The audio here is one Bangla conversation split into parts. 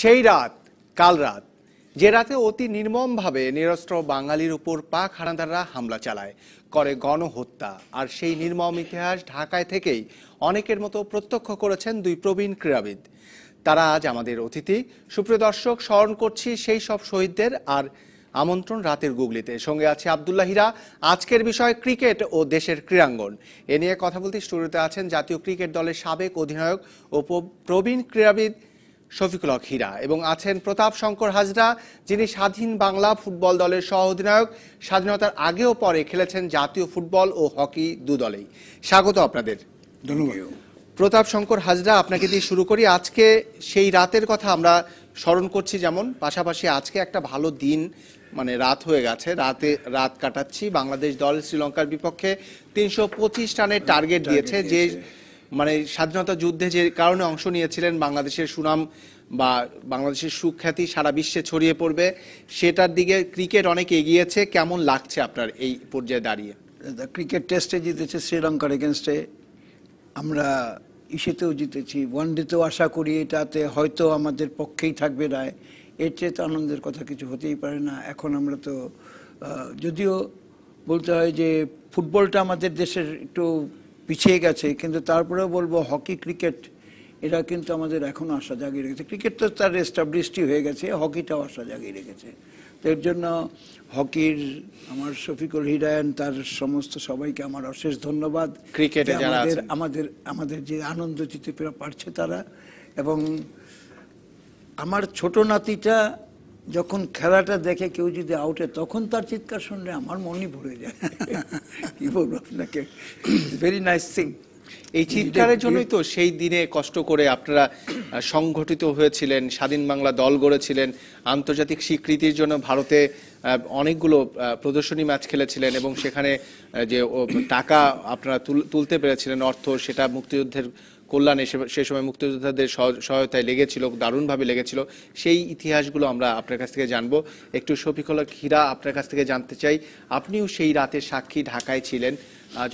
সেই রাত কাল রাত যে রাতে অতি নির্মমভাবে নিরস্ত্র বাঙালির উপর পাক হানাদাররা হামলা চালায় করে গণহত্যা আর সেই নির্মম ইতিহাস ঢাকায় থেকেই অনেকের মতো প্রত্যক্ষ করেছেন দুই প্রবীণ ক্রীড়াবিদ তারা আজ আমাদের অতিথি সুপ্রিয় দর্শক স্মরণ করছি সেই সব শহীদদের আর আমন্ত্রণ রাতের গুগলিতে সঙ্গে আছে আবদুল্লাহ হিরা আজকের বিষয় ক্রিকেট ও দেশের ক্রীড়াঙ্গন এ নিয়ে কথা বলতে স্টুডিওতে আছেন জাতীয় ক্রিকেট দলের সাবেক অধিনায়ক ও প্রবীণ ক্রীড়াবিদ শফিকুল হক হীরা এবং আছেন প্রতাপ শঙ্কর হাজরা যিনি স্বাধীন বাংলা ফুটবল দলের সহ অধিনায়ক স্বাধীনতার আগে ও পরে খেলেছেন জাতীয় ফুটবল ও হকি দু দলেই স্বাগত আপনাদের ধন্যবাদ প্রতাপ শঙ্কর হাজরা আপনাকে দিয়ে শুরু করি আজকে সেই রাতের কথা আমরা স্মরণ করছি যেমন পাশাপাশি আজকে একটা ভালো দিন মানে রাত হয়ে গেছে রাতে রাত কাটাচ্ছি বাংলাদেশ দল শ্রীলঙ্কার বিপক্ষে তিনশো পঁচিশ রানের টার্গেট হ্যাঁ, দিয়েছে যে মানে স্বাধীনতা যুদ্ধে যে কারণে অংশ নিয়েছিলেন বাংলাদেশের সুনাম বা বাংলাদেশের সুখ্যাতি সারা বিশ্বে ছড়িয়ে পড়বে সেটার দিকে ক্রিকেট অনেক এগিয়েছে কেমন লাগছে আপনার এই পর্যায়ে দাঁড়িয়ে ক্রিকেট টেস্টে জিতেছে শ্রীলঙ্কার এগেনস্টে আমরা ইসেতেও জিতেছি ওয়ান ডেতেও আশা করি এটাতে হয়তো আমাদের পক্ষেই থাকবে রায় এর চেয়ে তো আনন্দের কথা কিছু হতেই পারে না এখন আমরা তো যদিও বলতে হয় যে ফুটবলটা আমাদের দেশের একটু পিছিয়ে গেছে কিন্তু তারপরেও বলবো হকি ক্রিকেট এটা কিন্তু আমাদের এখনও আশা জাগিয়ে রেখেছে ক্রিকেট তো তার এস্টাবলিশডই হয়ে গেছে হকিটাও আশা জাগিয়ে রেখেছে তো এর জন্য হকির আমার শফিকুল হিরায়ন তার সমস্ত সবাইকে আমার অশেষ ধন্যবাদ ক্রিকেটে আমাদের আমাদের আমাদের যে আনন্দ দিতে পারছে তারা এবং আমার ছোট নাতিটা যখন খেলাটা দেখে কেউ যদি আউটে তখন তার চিৎকার শুনলে আমার মনই ভরে যায় কি বলবো আপনাকে ভেরি নাইস থিং এই চিৎকারের জন্যই তো সেই দিনে কষ্ট করে আপনারা সংগঠিত হয়েছিলেন স্বাধীন বাংলা দল গড়েছিলেন আন্তর্জাতিক স্বীকৃতির জন্য ভারতে অনেকগুলো প্রদর্শনী ম্যাচ খেলেছিলেন এবং সেখানে যে টাকা আপনারা তুলতে পেরেছিলেন অর্থ সেটা মুক্তিযুদ্ধের কল্যাণে সে সময় মুক্তিযোদ্ধাদের সহায়তায় লেগেছিল দারুণভাবে লেগেছিল সেই ইতিহাসগুলো আমরা আপনার কাছ থেকে জানব একটু শফিকুল খিরা আপনার কাছ থেকে জানতে চাই আপনিও সেই রাতের সাক্ষী ঢাকায় ছিলেন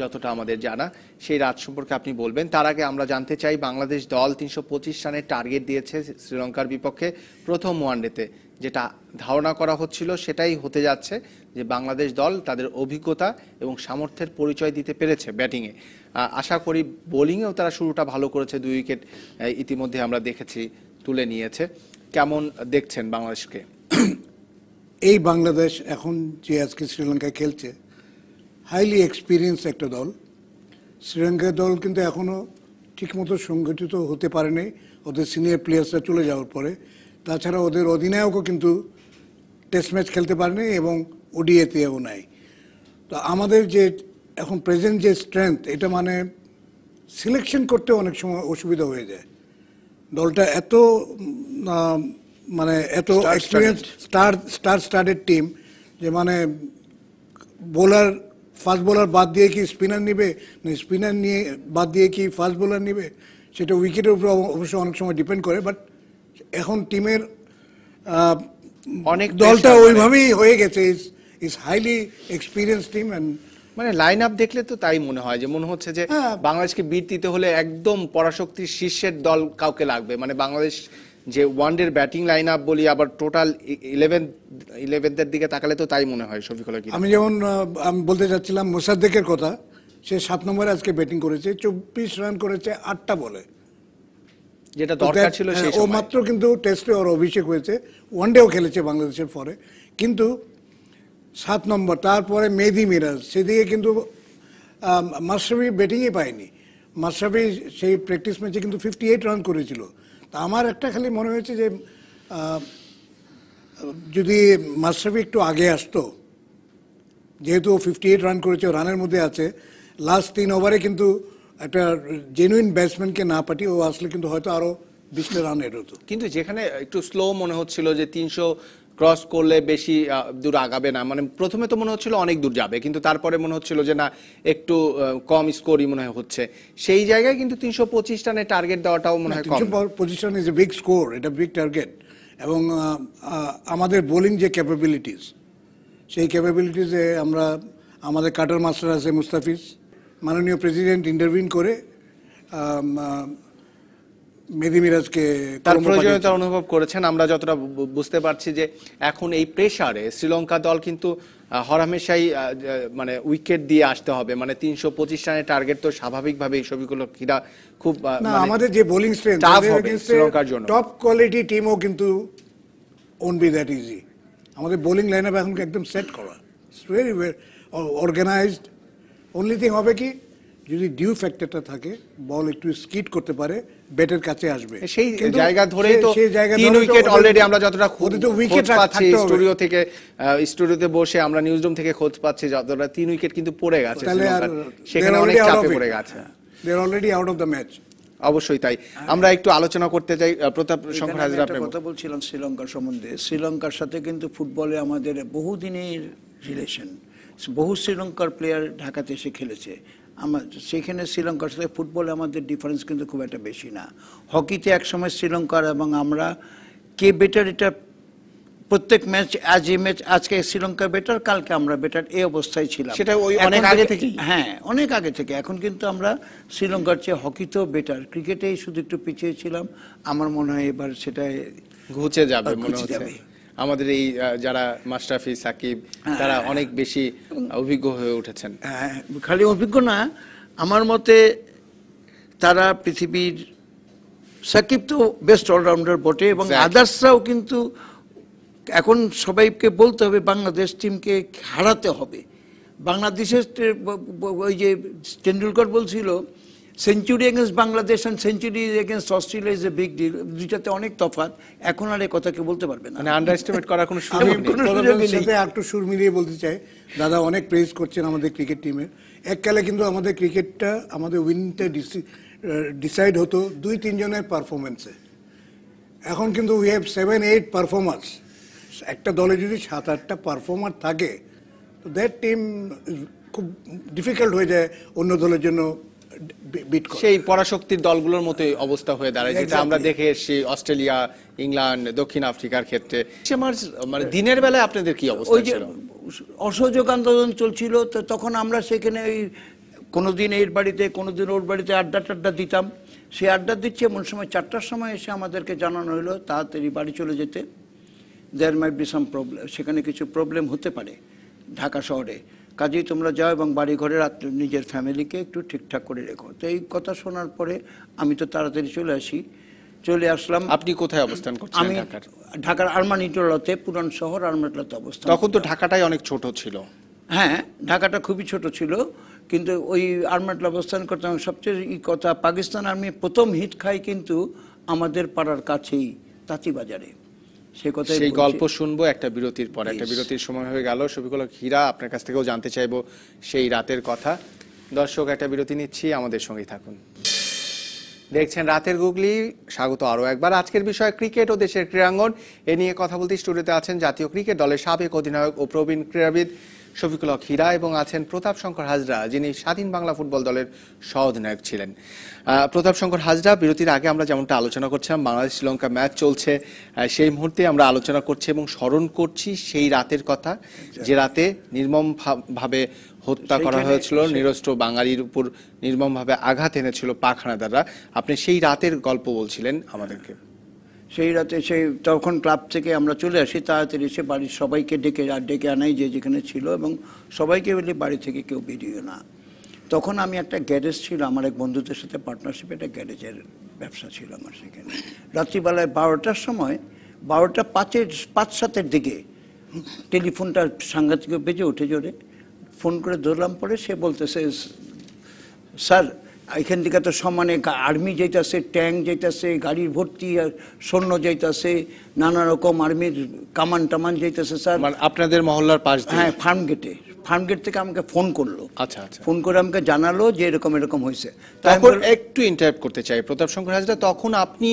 যতটা আমাদের জানা সেই রাত সম্পর্কে আপনি বলবেন তার আগে আমরা জানতে চাই বাংলাদেশ দল তিনশো পঁচিশ রানের টার্গেট দিয়েছে শ্রীলঙ্কার বিপক্ষে প্রথম ওয়ানডেতে যেটা ধারণা করা হচ্ছিল সেটাই হতে যাচ্ছে যে বাংলাদেশ দল তাদের অভিজ্ঞতা এবং সামর্থ্যের পরিচয় দিতে পেরেছে ব্যাটিংয়ে আশা করি বোলিংয়েও তারা শুরুটা ভালো করেছে দুই উইকেট ইতিমধ্যে আমরা দেখেছি তুলে নিয়েছে কেমন দেখছেন বাংলাদেশকে এই বাংলাদেশ এখন যে আজকে শ্রীলঙ্কায় খেলছে হাইলি এক্সপিরিয়েন্স একটা দল শ্রীলঙ্কার দল কিন্তু এখনও ঠিকমতো সংগঠিত হতে পারেনি ওদের সিনিয়র প্লেয়ার্সরা চলে যাওয়ার পরে তাছাড়া ওদের অধিনায়কও কিন্তু টেস্ট ম্যাচ খেলতে পারেনি এবং ওডিএতেও নাই তো আমাদের যে এখন প্রেজেন্ট যে স্ট্রেংথ এটা মানে সিলেকশন করতে অনেক সময় অসুবিধা হয়ে যায় দলটা এত মানে এত experience star star started team যে মানে বোলার ফাস্ট বোলার বাদ দিয়ে কি স্পিনার নিবে না স্পিনার নিয়ে বাদ দিয়ে কি ফাস্ট বোলার নিবে সেটা উইকেটের উপর অবশ্য অনেক সময় ডিপেন্ড করে বাট এখন টিমের অনেক দলটা মানে ওইভাবেই হয়ে গেছে is is highly experience team and মানে লাইন আপ দেখলে তো তাই মনে হয় যে মনে হচ্ছে যে হ্যাঁ। বাংলাদেশকে বিট দিতে হলে একদম পরাশক্তির শীর্ষের দল কাউকে লাগবে মানে বাংলাদেশ যে ওয়ানডের ব্যাটিং লাইন আপ বলি আবার টোটাল ইলেভেন ইলেভেনদের দিকে তাকালে তো তাই মনে হয় শফিকুল আমি যেমন আমি বলতে চাচ্ছিলাম মোসাদ্দেকের কথা সে সাত নম্বরে আজকে ব্যাটিং করেছে চব্বিশ রান করেছে আটটা বলে যেটা দরকার ছিল হ্যাঁ, ও মাত্র কিন্তু টেস্টে ওর অভিষেক হয়েছে ওয়ানডেও খেলেছে বাংলাদেশের পরে কিন্তু সাত নম্বর তারপরে মেদি মিরাজ সেদিকে কিন্তু মাশরাফি ব্যাটিংই পায়নি মাশরাফি সেই প্র্যাকটিস ম্যাচে কিন্তু ফিফটি এইট রান করেছিল তা আমার একটা খালি মনে হয়েছে যে যদি মাসরাফি একটু আগে আসতো যেহেতু ফিফটি এইট রান করেছে রানের মধ্যে আছে লাস্ট তিন ওভারে কিন্তু একটা জেনুইন ব্যাটসম্যানকে না পাঠিয়ে ও আসলে কিন্তু হয়তো আরও বিশটা রান এড হতো কিন্তু যেখানে একটু স্লো মনে হচ্ছিল যে তিনশো ক্রস করলে বেশি দূর আগাবে না মানে প্রথমে তো মনে হচ্ছিল অনেক দূর যাবে কিন্তু তারপরে মনে হচ্ছিল যে না একটু কম স্কোরই মনে হয় হচ্ছে সেই জায়গায় কিন্তু তিনশো পঁচিশ রানে টার্গেট দেওয়াটাও মনে হয় তিনশো পঁচিশ run is a big score এটা বিগ টার্গেট এবং আমাদের বোলিং যে ক্যাপাবিলিটিস সেই ক্যাপাবিলিটিসে আমরা আমাদের কাটার মাস্টার আছে মুস্তাফিজ মাননীয় প্রেসিডেন্ট ইন্টারভিউ করে মেদি মিরাজকে তার প্রয়োজনীয়তা অনুভব করেছেন আমরা যতটা বুঝতে পারছি যে এখন এই প্রেসারে শ্রীলঙ্কা দল কিন্তু হরহামেশাই মানে উইকেট দিয়ে আসতে হবে মানে তিনশো পঁচিশ রানের টার্গেট তো স্বাভাবিকভাবে এই ছবিগুলো ক্রীড়া খুব মানে আমাদের যে বোলিং স্ট্রেন্থ শ্রীলঙ্কার জন্য টপ কোয়ালিটি টিমও কিন্তু ওন বি দ্যাট ইজি আমাদের বোলিং লাইন আপ এখন একদম সেট করা ভেরি অর্গানাইজড অনলি থিং হবে কি যদি ডিউ ফ্যাক্টরটা থাকে বল একটু স্কিট করতে পারে ব্যাটের কাছে আসবে সেই জায়গা ধরেই তো তিন উইকেট অলরেডি আমরা যতটা উইকেট পাচ্ছি স্টুডিও থেকে স্টুডিওতে বসে আমরা নিউজ রুম থেকে খোঁজ পাচ্ছি যতটা তিন উইকেট কিন্তু পড়ে গেছে সেখানে অনেক চাপে পড়ে গেছে they are already out of the match অবশ্যই তাই আমরা একটু আলোচনা করতে চাই প্রতাপ শঙ্কর হাজরা আপনি কথা বলছিলেন শ্রীলঙ্কার সম্বন্ধে শ্রীলঙ্কার সাথে কিন্তু ফুটবলে আমাদের বহুদিনের রিলেশন বহু শ্রীলঙ্কার প্লেয়ার ঢাকাতে এসে খেলেছে আমার সেখানে শ্রীলঙ্কার সাথে ফুটবলে আমাদের ডিফারেন্স কিন্তু খুব একটা বেশি না হকিতে একসময় শ্রীলঙ্কার এবং আমরা কে বেটার এটা প্রত্যেক ম্যাচ আজ এই ম্যাচ আজকে শ্রীলঙ্কা বেটার কালকে আমরা বেটার এই অবস্থায় ছিলাম সেটা ওই অনেক আগে থেকে হ্যাঁ অনেক আগে থেকে এখন কিন্তু আমরা শ্রীলঙ্কার চেয়ে হকিতেও বেটার ক্রিকেটেই শুধু একটু পিছিয়ে ছিলাম আমার মনে হয় এবার সেটাই ঘুচে যাবে মনে হচ্ছে আমাদের এই যারা মাস্টাফি সাকিব তারা হ্যাঁ। অনেক বেশি অভিজ্ঞ হয়ে উঠেছেন হ্যাঁ, খালি অভিজ্ঞ না আমার মতে তারা পৃথিবীর সাকিব তো বেস্ট অলরাউন্ডার বটে এবং আদার্সরাও কিন্তু এখন সবাইকে বলতে হবে বাংলাদেশ টিমকে হারাতে হবে বাংলাদেশের ওই যে তেন্ডুলকর বলছিল century against Bangladesh and century against Australia is a big deal দুইটাতে অনেক তফাৎ এখন আর এই কথা কেউ বলতে পারবে না মানে আন্ডারএস্টিমেট করার কোনো সুযোগ নেই একটু সুর মিলিয়ে বলতে চাই দাদা অনেক প্রেস করছেন আমাদের ক্রিকেট টিমের এককালে কিন্তু আমাদের ক্রিকেটটা আমাদের উইনটা ডিসাইড হতো দুই তিনজনের পারফরমেন্সে এখন কিন্তু we have seven eight performers একটা দলে যদি সাত আটটা পারফর্মার থাকে তো দ্যাট টিম খুব ডিফিকাল্ট হয়ে যায় অন্য দলের জন্য বিট সেই পরাশক্তির দলগুলোর মতোই অবস্থা হয়ে দাঁড়ায় যেটা আমরা দেখে এসেছি অস্ট্রেলিয়া ইংল্যান্ড দক্ষিণ আফ্রিকার ক্ষেত্রে মানে দিনের বেলায় আপনাদের কি অবস্থা ছিল অসহযোগ আন্দোলন চলছিল তো তখন আমরা সেখানে ওই কোনোদিন এর বাড়িতে কোনোদিন ওর বাড়িতে আড্ডা টাড্ডা দিতাম সে আড্ডা দিচ্ছে এমন সময় চারটার সময় এসে আমাদেরকে জানানো হলো তাড়াতাড়ি বাড়ি চলে যেতে দেয়ার মাইট বি সাম প্রবলেম সেখানে কিছু প্রবলেম হতে পারে ঢাকা শহরে কাজেই তোমরা যাও এবং বাড়ি ঘরে রাত নিজের ফ্যামিলিকে একটু ঠিকঠাক করে রেখো তো এই কথা শোনার পরে আমি তো তাড়াতাড়ি চলে আসি চলে আসলাম আপনি কোথায় অবস্থান করছেন আমি ঢাকার আরমানিটোলাতে পুরান শহর আরমানিটোলাতে অবস্থান তখন তো ঢাকাটাই অনেক ছোট ছিল হ্যাঁ ঢাকাটা খুবই ছোট ছিল কিন্তু ওই আর্মাটলা অবস্থান করতে আমার সবচেয়ে ই কথা পাকিস্তান আর্মি প্রথম হিট খাই কিন্তু আমাদের পাড়ার কাছেই তাঁতিবাজারে সেই গল্প শুনবো একটা বিরতির পর একটা বিরতির সময় হয়ে গেল শফিকুল হীরা আপনার কাছ থেকেও জানতে চাইবো সেই রাতের কথা দর্শক একটা বিরতি নিচ্ছি আমাদের সঙ্গেই থাকুন দেখছেন রাতের গুগলি স্বাগত আরও একবার আজকের বিষয় ক্রিকেট ও দেশের ক্রীড়াঙ্গন এ নিয়ে কথা বলতে স্টুডিওতে আছেন জাতীয় ক্রিকেট দলের সাবেক অধিনায়ক ও প্রবীণ ক্রীড়াবিদ শফিকুলক হীরা এবং আছেন প্রতাপ শঙ্কর হাজরা যিনি স্বাধীন বাংলা ফুটবল দলের সহ অধিনায়ক ছিলেন প্রতাপ শঙ্কর হাজরা বিরতির আগে আমরা যেমনটা আলোচনা করছিলাম বাংলাদেশ শ্রীলঙ্কা ম্যাচ চলছে সেই মুহূর্তে আমরা আলোচনা করছি এবং স্মরণ করছি সেই রাতের কথা যে রাতে নির্মম ভাবে হত্যা করা হয়েছিল নিরস্ত্র বাঙালির উপর নির্মমভাবে আঘাত এনেছিল পাখানা দ্বারা আপনি সেই রাতের গল্প বলছিলেন আমাদেরকে সেই রাতে সেই তখন ক্লাব থেকে আমরা চলে আসি তাড়াতাড়ি এসে বাড়ির সবাইকে ডেকে ডেকে আনাই যে যেখানে ছিল এবং সবাইকে বলি বাড়ি থেকে কেউ বেরিয়ে না তখন আমি একটা গ্যারেজ ছিল আমার এক বন্ধুদের সাথে পার্টনারশিপে একটা গ্যারেজের ব্যবসা ছিল আমার সেখানে রাত্রিবেলায় বারোটার সময় বারোটা পাঁচের পাঁচ সাতের দিকে টেলিফোনটা সাংঘাতিক বেজে উঠে জোরে ফোন করে ধরলাম পরে সে বলতেছে স্যার এখান থেকে তো সমানে আর্মি যেতেছে ট্যাঙ্ক যেতেছে গাড়ির ভর্তি সৈন্য যেতেছে নানা রকম আর্মির কামান টামান যেতেছে স্যার মানে আপনাদের মহল্লার পাশ হ্যাঁ ফার্ম গেটে ফার্ম গেট থেকে আমাকে ফোন করলো আচ্ছা আচ্ছা ফোন করে আমাকে জানালো যে এরকম এরকম হয়েছে তারপর একটু ইন্টারাপ্ট করতে চাই প্রতাপ শঙ্কর হাজরা তখন আপনি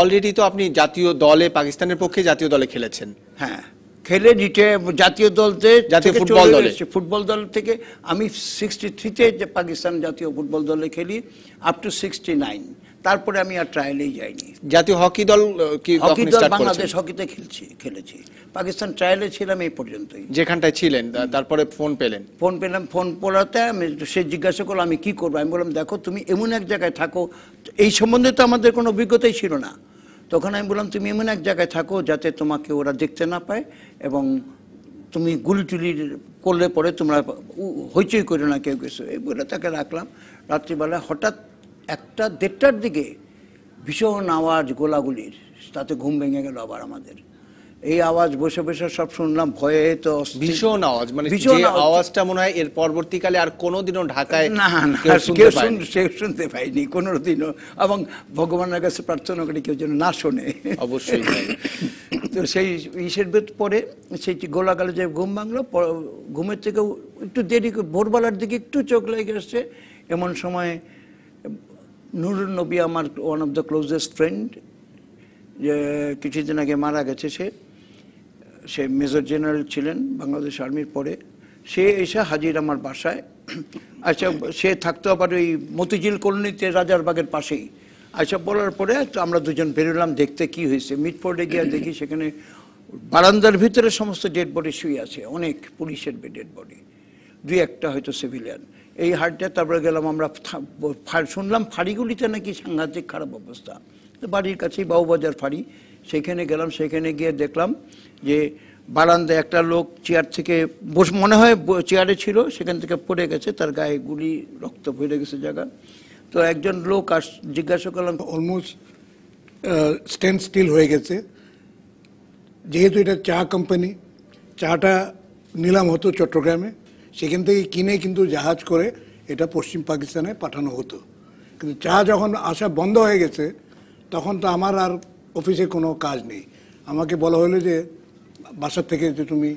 অলরেডি তো আপনি জাতীয় দলে পাকিস্তানের পক্ষে জাতীয় দলে খেলেছেন হ্যাঁ খেলে রিটায়ার জাতীয় দলতে জাতীয় ফুটবল দল ফুটবল দল থেকে আমি সিক্সটি থ্রিতে যে পাকিস্তান জাতীয় ফুটবল দলে খেলি আপ টু সিক্সটি নাইন তারপরে আমি আর ট্রায়ালেই যাইনি জাতীয় হকি দল কি হকি দল বাংলাদেশ হকিতে খেলছি খেলেছি পাকিস্তান ট্রায়ালে ছিলাম এই পর্যন্তই যেখানটায় ছিলেন তারপরে ফোন পেলেন ফোন পেলাম ফোন পড়াতে আমি সে জিজ্ঞাসা করলো আমি কি করবো আমি বললাম দেখো তুমি এমন এক জায়গায় থাকো এই সম্বন্ধে তো আমাদের কোনো অভিজ্ঞতাই ছিল না তখন আমি বললাম তুমি এমন এক জায়গায় থাকো যাতে তোমাকে ওরা দেখতে না পায় এবং তুমি গুলিটুলি করলে পরে তোমরা হইচই করো না কেউ কিছু এই বলে তাকে রাখলাম রাত্রিবেলা হঠাৎ একটা দেড়টার দিকে ভীষণ আওয়াজ গোলাগুলির তাতে ঘুম ভেঙে গেল আবার আমাদের এই আওয়াজ বসে বসে সব শুনলাম ভয়ে তো ভীষণ আওয়াজ মানে ভীষণ আওয়াজটা মনে হয় এর পরবর্তীকালে আর কোনোদিনও ঢাকায় না না কেউ সে শুনতে পাইনি কোনোদিনও এবং ভগবানের কাছে প্রার্থনা করি কেউ যেন না শোনে অবশ্যই তো সেই ইসের পরে সেই গোলাকালে যে ঘুম ভাঙলো ঘুমের থেকে একটু দেরি ভোরবেলার দিকে একটু চোখ লেগে আসছে এমন সময় নুরুল নবী আমার one of the closest friend যে কিছুদিন আগে মারা গেছে সে সে মেজর জেনারেল ছিলেন বাংলাদেশ আর্মির পরে সে এসে হাজির আমার বাসায় আচ্ছা সে থাকতো আবার ওই মতিঝিল কলোনিতে রাজারবাগের পাশেই আচ্ছা বলার পরে আমরা দুজন বেরোলাম দেখতে কি হয়েছে মিটফোর্ডে গিয়ে দেখি সেখানে বারান্দার ভিতরে সমস্ত ডেড বডি শুয়ে আছে অনেক পুলিশের ডেড বডি দুই একটা হয়তো সিভিলিয়ান এই হাটটা তারপরে গেলাম আমরা শুনলাম ফাড়িগুলিতে নাকি সাংঘাতিক খারাপ অবস্থা বাড়ির কাছেই বাউবাজার ফাড়ি সেখানে গেলাম সেখানে গিয়ে দেখলাম যে বারান্দায় একটা লোক চেয়ার থেকে বস মনে হয় চেয়ারে ছিল সেখান থেকে পড়ে গেছে তার গায়ে গুলি রক্ত পড়ে গেছে জায়গা তো একজন লোক আস জিজ্ঞাসা করলাম অলমোস্ট স্ট্যান্ড স্টিল হয়ে গেছে যেহেতু এটা চা কোম্পানি চাটা নিলাম হতো চট্টগ্রামে সেখান থেকে কিনে কিন্তু জাহাজ করে এটা পশ্চিম পাকিস্তানে পাঠানো হতো কিন্তু চা যখন আসা বন্ধ হয়ে গেছে তখন তো আমার আর অফিসে কোনো কাজ নেই আমাকে বলা হলো যে বাসার থেকে যে তুমি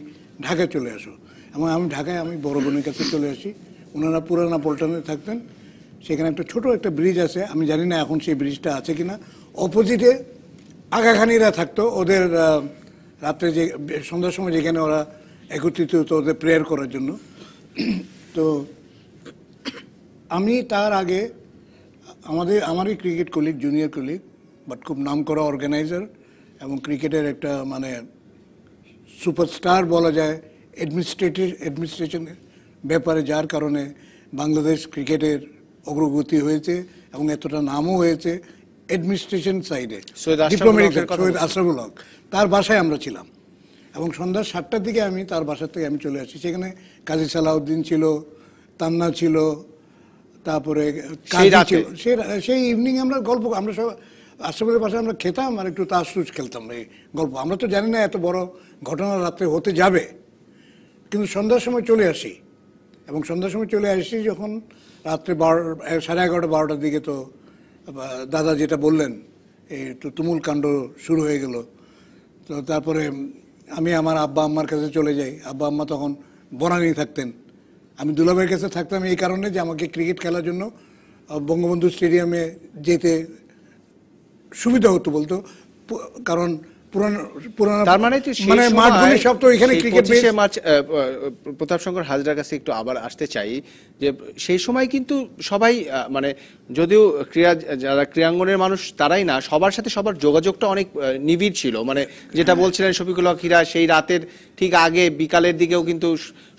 ঢাকায় চলে আসো এবং আমি ঢাকায় আমি বড় বোনের কাছে চলে আসি ওনারা পুরানা পল্টনে থাকতেন সেখানে একটা ছোট একটা ব্রিজ আছে আমি জানি না এখন সেই ব্রিজটা আছে কি না অপোজিটে আগাখানিরা থাকতো ওদের রাত্রে যে সন্ধ্যার সময় যেখানে ওরা একত্রিত হতো ওদের প্রেয়ার করার জন্য তো আমি তার আগে আমাদের আমারই cricket colleague junior colleague but খুব নাম করা অর্গানাইজার এবং ক্রিকেটের একটা মানে সুপারস্টার বলা যায় অ্যাডমিনিস্ট্রেটিভ অ্যাডমিনিস্ট্রেশনের ব্যাপারে যার কারণে বাংলাদেশ ক্রিকেটের অগ্রগতি হয়েছে এবং এতটা নামও হয়েছে অ্যাডমিনিস্ট্রেশন সাইডে ডিপ্লোমেটিক সৈয়দ আশরাফুল হক তার বাসায় আমরা ছিলাম এবং সন্ধ্যা সাতটার দিকে আমি তার বাসার থেকে আমি চলে আসি সেখানে কাজী সালাউদ্দিন ছিল তান্না ছিল তারপরে সেই ইভিনিং আমরা গল্প আমরা সব আশ্রমের পাশে আমরা খেতাম আর একটু তাসরুজ খেলতাম এই গল্প আমরা তো জানি না এত বড় ঘটনা রাত্রে হতে যাবে কিন্তু সন্ধ্যার সময় চলে আসি এবং সন্ধ্যার সময় চলে আসি যখন রাত্রে বারো সাড়ে এগারোটা বারোটার দিকে তো দাদা যেটা বললেন এই একটু তুমুল কাণ্ড শুরু হয়ে গেল তো তারপরে আমি আমার আব্বা আম্মার কাছে চলে যাই আব্বা আম্মা তখন বনানি থাকতেন আমি দুলাভাইয়ের কাছে থাকতাম এই কারণে যে আমাকে ক্রিকেট খেলার জন্য বঙ্গবন্ধু স্টেডিয়ামে যেতে সুবিধা হতো বলতো কারণ তার মানে, মানে প্রতাপ শঙ্কর একটু আবার আসতে চাই যে সেই সময় কিন্তু সবাই মানে যদিও ক্রীড়া ক্রীড়াঙ্গনের মানুষ তারাই না সবার সাথে সবার যোগাযোগটা অনেক নিবিড় ছিল মানে যেটা হ্যাঁ। বলছিলেন শফিকুল হক হীরা সেই রাতের ঠিক আগে বিকালের দিকেও কিন্তু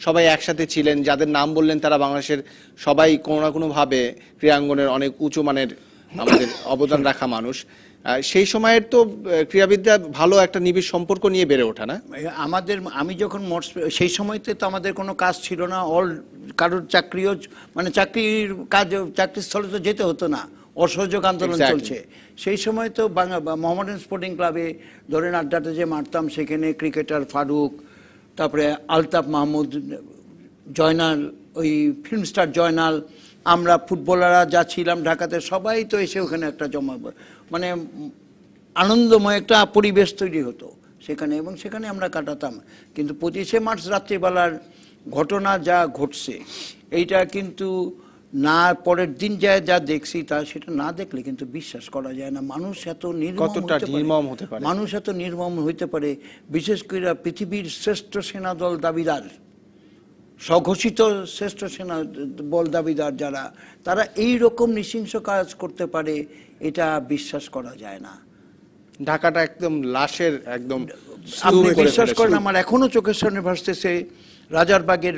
সবাই একসাথে ছিলেন যাদের নাম বললেন তারা বাংলাদেশের সবাই কোনো না ভাবে ক্রীড়াঙ্গনের অনেক উঁচু মানের আমাদের অবদান রাখা মানুষ সেই সময়ের তো ক্রীড়াবিদরা ভালো একটা নিবিড় সম্পর্ক নিয়ে বেড়ে ওঠা না আমাদের আমি যখন মোটস সেই সময়তে তো আমাদের কোনো কাজ ছিল না অল কারোর চাকরিও মানে চাকরির কাজ চাকরির স্থলে তো যেতে হতো না অসহযোগ আন্দোলন চলছে সেই সময় তো মোহাম্মডান স্পোর্টিং ক্লাবে ধরেন আড্ডাতে যে মারতাম সেখানে ক্রিকেটার ফারুক তারপরে আলতাফ মাহমুদ জয়নাল ওই ফিল্ম স্টার জয়নাল আমরা ফুটবলাররা যা ছিলাম ঢাকাতে সবাই তো এসে ওখানে একটা জমা মানে আনন্দময় একটা পরিবেশ তৈরি হতো সেখানে এবং সেখানে আমরা কাটাতাম কিন্তু পঁচিশে মার্চ রাত্রিবেলার ঘটনা যা ঘটছে এইটা কিন্তু না পরের দিন যায় যা দেখছি তা সেটা না দেখলে কিন্তু বিশ্বাস করা যায় না মানুষ এত নির্মম হতে পারে মানুষ এত নির্মম হইতে পারে বিশেষ করে পৃথিবীর শ্রেষ্ঠ সেনাদল দাবিদার স্বঘোষিত শ্রেষ্ঠ সেনা বল দাবিদার যারা তারা এই রকম নৃশংস কাজ করতে পারে এটা বিশ্বাস করা যায় না ঢাকাটা একদম লাশের একদম আপনি বিশ্বাস করেন আমার এখনো চোখের সামনে ভাসতেছে রাজারবাগের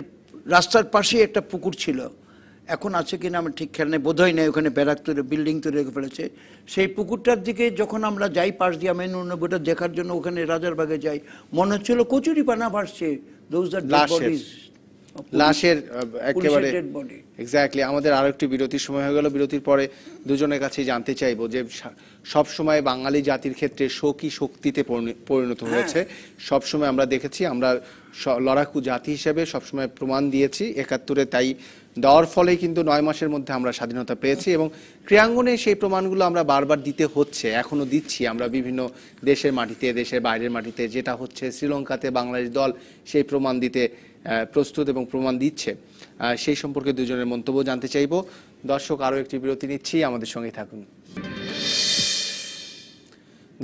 রাস্তার পাশেই একটা পুকুর ছিল এখন আছে কিনা আমার ঠিক খেয়াল নেই বোধহয় নেই ওখানে ব্যারাক তৈরি বিল্ডিং তৈরি হয়ে ফেলেছে সেই পুকুরটার দিকে যখন আমরা যাই পাশ দিয়ে আমি নুনবটা দেখার জন্য ওখানে রাজারবাগে যাই মনে হচ্ছিল কচুরি পানা ভাসছে দোজ দ্য বডিজ লাশের একেবারে এক্স্যাক্টলি আমাদের আরো একটি বিরতির সময় হয়ে গেল বিরতির পরে দুজনের কাছে জানতে চাইব যে সব সময় বাঙালি জাতির ক্ষেত্রে শোকই শক্তিতে পরিণত হ্যাঁ। হয়েছে সব সময় আমরা দেখেছি আমরা লড়াকু জাতি হিসেবে সবসময় প্রমাণ দিয়েছি একাত্তরে তাই দেওয়ার ফলে কিন্তু নয় মাসের মধ্যে আমরা স্বাধীনতা পেয়েছি এবং ক্রিয়াঙ্গনে সেই প্রমাণগুলো আমরা বারবার দিতে হচ্ছে এখনো দিচ্ছি আমরা বিভিন্ন দেশের মাটিতে দেশের বাইরের মাটিতে যেটা হচ্ছে শ্রীলঙ্কাতে বাংলাদেশ দল সেই প্রমাণ দিতে প্রস্তুত এবং প্রমাণ দিচ্ছে সেই সম্পর্কে দুজনের মন্তব্য জানতে চাইব দর্শক আরও একটি বিরতি নিচ্ছি আমাদের সঙ্গে থাকুন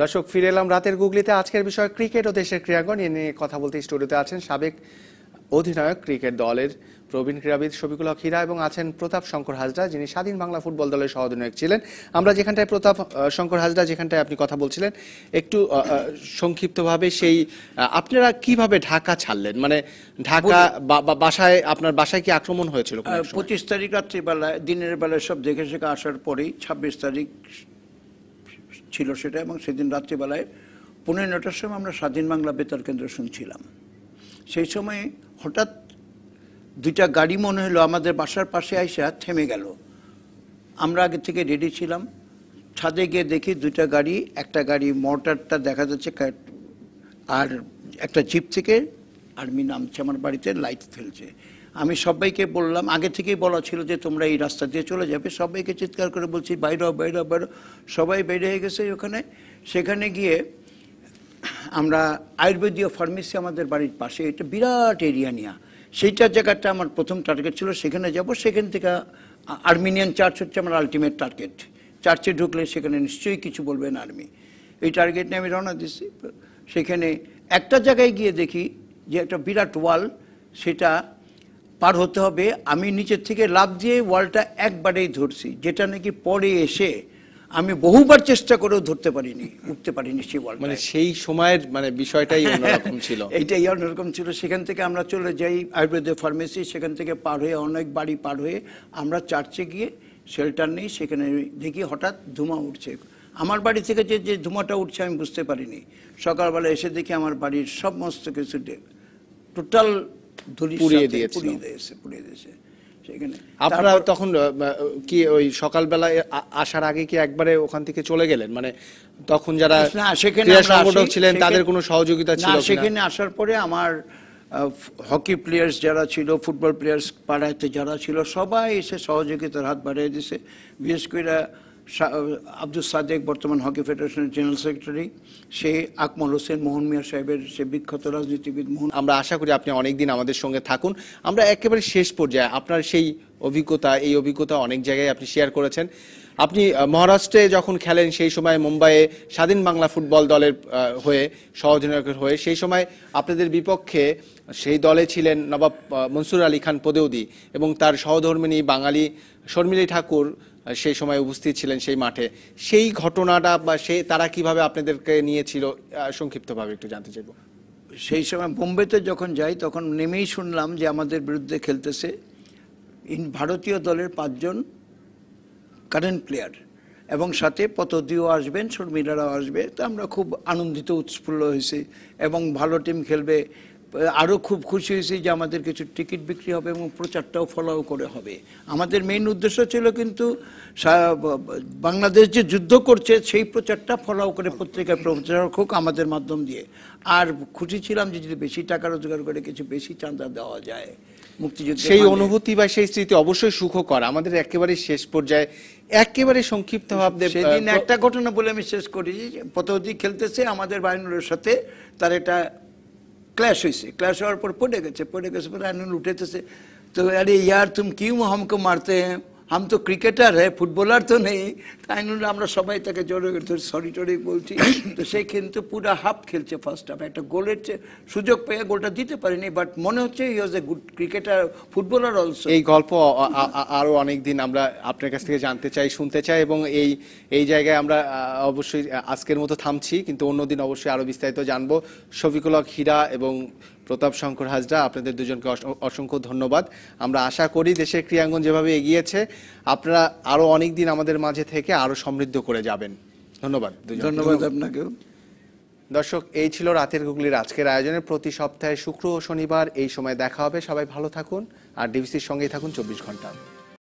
দর্শক ফিরে এলাম রাতের গুগলিতে আজকের বিষয় ক্রিকেট ও দেশের ক্রীড়াগণ এ নিয়ে কথা বলতে স্টুডিওতে আছেন সাবেক অধিনায়ক ক্রিকেট দলের প্রবীণ ক্রীড়াবিদ শফিকুল হক হীরা এবং আছেন প্রতাপ শঙ্কর হাজরা যিনি স্বাধীন বাংলা ফুটবল দলের সহ অধিনায়ক ছিলেন আমরা যেখানটায় প্রতাপ শঙ্কর হাজরা যেখানটায় আপনি কথা বলছিলেন একটু সংক্ষিপ্তভাবে সেই আপনারা কিভাবে ঢাকা ছাড়লেন মানে ঢাকা বাসায় আপনার বাসায় কি আক্রমণ হয়েছিল পঁচিশ তারিখ রাত্রিবেলায় দিনের বেলায় সব দেখে শেখে আসার পরেই ছাব্বিশ তারিখ ছিল সেটা এবং সেদিন রাত্রিবেলায় পনেরো নটার সময় আমরা স্বাধীন বাংলা বেতার কেন্দ্র শুনছিলাম সেই সময় হঠাৎ দুইটা গাড়ি মনে হলো আমাদের বাসার পাশে আইসা থেমে গেল আমরা আগে থেকে রেডি ছিলাম ছাদে গিয়ে দেখি দুইটা গাড়ি একটা গাড়ি মোটরটা দেখা যাচ্ছে আর একটা জিপ থেকে আর্মি নামছে আমার বাড়িতে লাইট ফেলছে আমি সবাইকে বললাম আগে থেকেই বলা ছিল যে তোমরা এই রাস্তা দিয়ে চলে যাবে সবাইকে চিৎকার করে বলছি বাইরে বাইরে বাইরে সবাই বেড়ে হয়ে গেছে ওখানে সেখানে গিয়ে আমরা আয়ুর্বেদীয় ফার্মেসি আমাদের বাড়ির পাশে এটা বিরাট এরিয়া নিয়ে সেইটার জায়গাটা আমার প্রথম টার্গেট ছিল সেখানে যাব সেখান থেকে আর্মেনিয়ান চার্চ হচ্ছে আমার আলটিমেট টার্গেট চার্চে ঢুকলে সেখানে নিশ্চয়ই কিছু বলবেন আর্মি এই টার্গেট নিয়ে আমি রওনা দিচ্ছি সেখানে একটা জায়গায় গিয়ে দেখি যে একটা বিরাট ওয়াল সেটা পার হতে হবে আমি নিচের থেকে লাভ দিয়ে ওয়ালটা একবারেই ধরছি যেটা নাকি পরে এসে আমি বহুবার চেষ্টা করেও ধরতে পারিনি উঠতে পারিনি সেই বল মানে সেই সময়ের মানে বিষয়টাই অন্যরকম ছিল এইটাই অন্যরকম ছিল সেখান থেকে আমরা চলে যাই আয়ুর্বেদের ফার্মেসি সেখান থেকে পার হয়ে অনেক বাড়ি পার হয়ে আমরা চার্চে গিয়ে শেল্টার নেই সেখানে দেখি হঠাৎ ধুমা উঠছে আমার বাড়ি থেকে যে যে ধুমাটা উঠছে আমি বুঝতে পারিনি সকালবেলা এসে দেখি আমার বাড়ির সমস্ত কিছু টোটাল পুড়িয়ে দিয়েছে পুড়িয়ে দিয়েছে সেখানে আপনারা তখন কি ওই সকালবেলা আসার আগে কি একবারে ওখান থেকে চলে গেলেন মানে তখন যারা সেখানে ছিলেন তাদের কোনো সহযোগিতা ছিল সেখানে আসার পরে আমার হকি প্লেয়ার্স যারা ছিল ফুটবল প্লেয়ার্স পাড়াতে যারা ছিল সবাই এসে সহযোগিতার হাত বাড়িয়ে দিছে বিশেষ করে আব্দুল সাদেক বর্তমান হকি ফেডারেশনের জেনারেল সেক্রেটারি সে আকমল হোসেন মোহন মিয়া সাহেবের সে বিখ্যাত রাজনীতিবিদ মোহন আমরা আশা করি আপনি অনেকদিন আমাদের সঙ্গে থাকুন আমরা একেবারে শেষ পর্যায়ে আপনার সেই অভিজ্ঞতা এই অভিজ্ঞতা অনেক জায়গায় আপনি শেয়ার করেছেন আপনি মহারাষ্ট্রে যখন খেলেন সেই সময় মুম্বাইয়ে স্বাধীন বাংলা ফুটবল দলের হয়ে সহজনায়কের হয়ে সেই সময় আপনাদের বিপক্ষে সেই দলে ছিলেন নবাব মনসুর আলী খান পদেউদি এবং তার সহধর্মিনী বাঙালি শর্মিলী ঠাকুর সেই সময় উপস্থিত ছিলেন সেই মাঠে সেই ঘটনাটা বা সে তারা কিভাবে আপনাদেরকে নিয়েছিল সংক্ষিপ্তভাবে একটু জানতে চাইব সেই সময় বোম্বেতে যখন যাই তখন নেমেই শুনলাম যে আমাদের বিরুদ্ধে খেলতেছে ইন ভারতীয় দলের পাঁচজন কারেন্ট প্লেয়ার এবং সাথে পতদিও আসবেন শর্মিলারাও আসবে তো আমরা খুব আনন্দিত উৎফুল্ল হয়েছি এবং ভালো টিম খেলবে আরও খুব খুশি হয়েছি যে আমাদের কিছু টিকিট বিক্রি হবে এবং প্রচারটাও ফলো করে হবে আমাদের মেইন উদ্দেশ্য ছিল কিন্তু বাংলাদেশ যে যুদ্ধ করছে সেই প্রচারটা ফলো করে পত্রিকায় প্রচার হোক আমাদের মাধ্যম দিয়ে আর খুশি ছিলাম যে যদি বেশি টাকা রোজগার করে কিছু বেশি চাঁদা দেওয়া যায় মুক্তিযুদ্ধ সেই অনুভূতি বা সেই স্মৃতি অবশ্যই সুখকর আমাদের একেবারে শেষ পর্যায়ে একেবারে সংক্ষিপ্ত ভাবতে সেদিন একটা ঘটনা বলে আমি শেষ করি পতৌদি খেলতেছে আমাদের বাহিনীর সাথে তার এটা क्लैश हुई से क्लैश और पर पड़े गए पड़े गए पर आनंद उठे थे तो अरे यार तुम क्यों हमको मारते हैं हम तो क्रिकेटर है फुटबॉलर तो नहीं তাই নুন আমরা সবাই তাকে জড়ো সরি টরি বলছি তো সে কিন্তু পুরো হাফ খেলছে ফার্স্ট হাফ একটা গোলের সুযোগ পেয়ে গোলটা দিতে পারেনি বাট মনে হচ্ছে he was a good cricketer footballer also এই গল্প আরও অনেক দিন আমরা আপনার কাছ থেকে জানতে চাই শুনতে চাই এবং এই এই জায়গায় আমরা অবশ্যই আজকের মতো থামছি কিন্তু অন্যদিন অবশ্যই আরও বিস্তারিত জানবো শফিকুল হক হীরা এবং প্রতাপ শঙ্কর হাজরা আপনাদের দুজনকে অসংখ্য ধন্যবাদ আমরা আশা করি দেশের ক্রিয়াঙ্গন যেভাবে এগিয়েছে আপনারা আরও অনেক দিন আমাদের মাঝে থেকে আরো সমৃদ্ধ করে যাবেন ধন্যবাদ ধন্যবাদ আপনাকেও দর্শক এই ছিল রাতের গুগলির আজকের আয়োজনে প্রতি সপ্তাহে শুক্র ও শনিবার এই সময় দেখা হবে সবাই ভালো থাকুন আর ডিবিসির সঙ্গেই থাকুন চব্বিশ ঘন্টা